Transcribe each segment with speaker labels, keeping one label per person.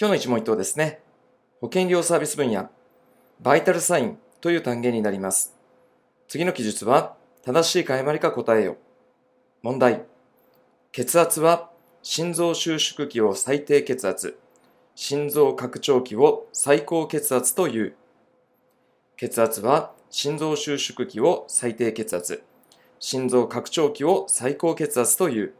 Speaker 1: 今日の一問一答ですね。保険料サービス分野、バイタルサインという単元になります。次の記述は、正しい誤りか答えよ。問題。血圧は、心臓収縮期を最低血圧、心臓拡張期を最高血圧という。血圧は、心臓収縮期を最低血圧、心臓拡張期を最高血圧という。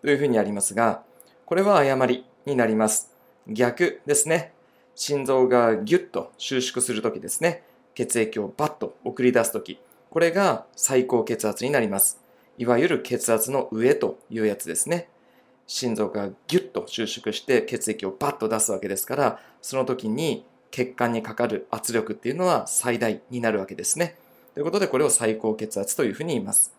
Speaker 1: というふうにありますが、これは誤りになります。逆ですね。心臓がギュッと収縮するときですね。血液をバッと送り出すとき。これが最高血圧になります。いわゆる血圧の上というやつですね。心臓がギュッと収縮して血液をバッと出すわけですから、その時に血管にかかる圧力っていうのは最大になるわけですね。ということでこれを最高血圧というふうに言います。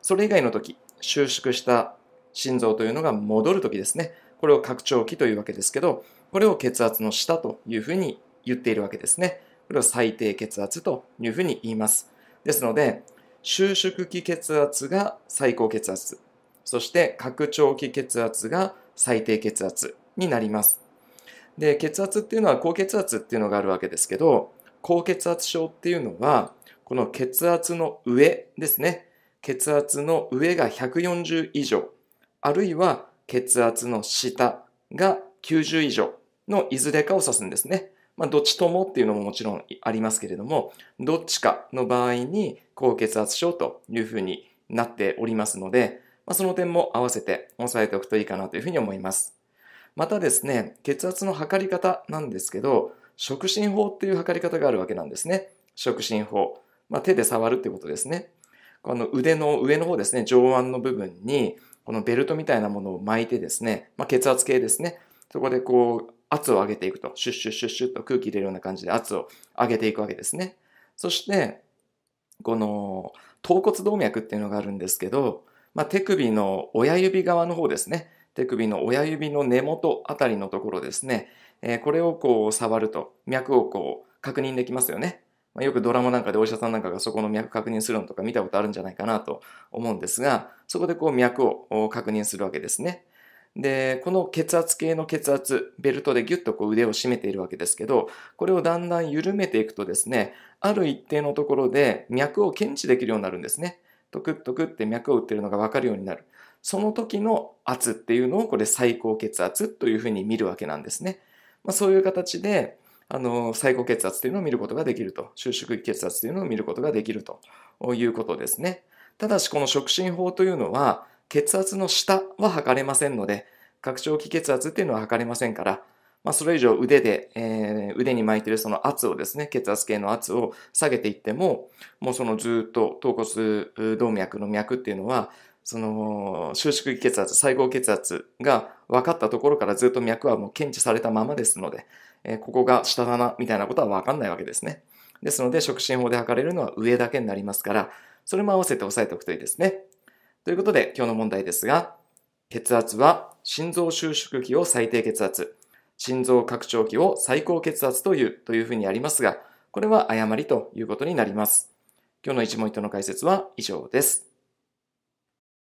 Speaker 1: それ以外の時、収縮した心臓というのが戻る時ですね。これを拡張器というわけですけど、これを血圧の下というふうに言っているわけですね。これを最低血圧というふうに言います。ですので、収縮期血圧が最高血圧、そして拡張期血圧が最低血圧になります。で、血圧っていうのは高血圧っていうのがあるわけですけど、高血圧症っていうのは、この血圧の上ですね。血圧の上が140以上、あるいは血圧の下が90以上のいずれかを指すんですね。まあ、どっちともっていうのももちろんありますけれども、どっちかの場合に高血圧症というふうになっておりますので、まあ、その点も合わせて押さえておくといいかなというふうに思います。またですね、血圧の測り方なんですけど、触診法っていう測り方があるわけなんですね。触診法。まあ、手で触るってことですね。この腕の上の方ですね、上腕の部分にこのベルトみたいなものを巻いてですね、まあ、血圧計ですね、そこでこう圧を上げていくと、シュッシュッシュッシュッと空気入れるような感じで圧を上げていくわけですね。そして、この頭骨動脈っていうのがあるんですけど、まあ、手首の親指側の方ですね、手首の親指の根元あたりのところですね、えー、これをこう触ると脈をこう確認できますよね。まあ、よくドラマなんかでお医者さんなんかがそこの脈確認するのとか見たことあるんじゃないかなと思うんですが、そこでこう脈を確認するわけですね。で、この血圧系の血圧、ベルトでギュッとこう腕を締めているわけですけど、これをだんだん緩めていくとですね、ある一定のところで脈を検知できるようになるんですね。トクッとクって脈を打ってるのがわかるようになる。その時の圧っていうのをこれ最高血圧というふうに見るわけなんですね。まあ、そういう形で、あの、最高血圧というのを見ることができると。収縮血圧というのを見ることができるということですね。ただし、この触診法というのは、血圧の下は測れませんので、拡張期血圧っていうのは測れませんから、まあ、それ以上腕で、えー、腕に巻いてるその圧をですね、血圧計の圧を下げていっても、もうそのずっと頭骨動脈の脈っていうのは、その収縮血圧、最高血圧が分かったところからずっと脈はもう検知されたままですので、えここが下だなみたいなことは分かんないわけですね。ですので、触診法で測れるのは上だけになりますから、それも合わせて押さえておくといいですね。ということで、今日の問題ですが、血圧は心臓収縮期を最低血圧、心臓拡張期を最高血圧というというふうにありますが、これは誤りということになります。今日の一問一答の解説は以上です。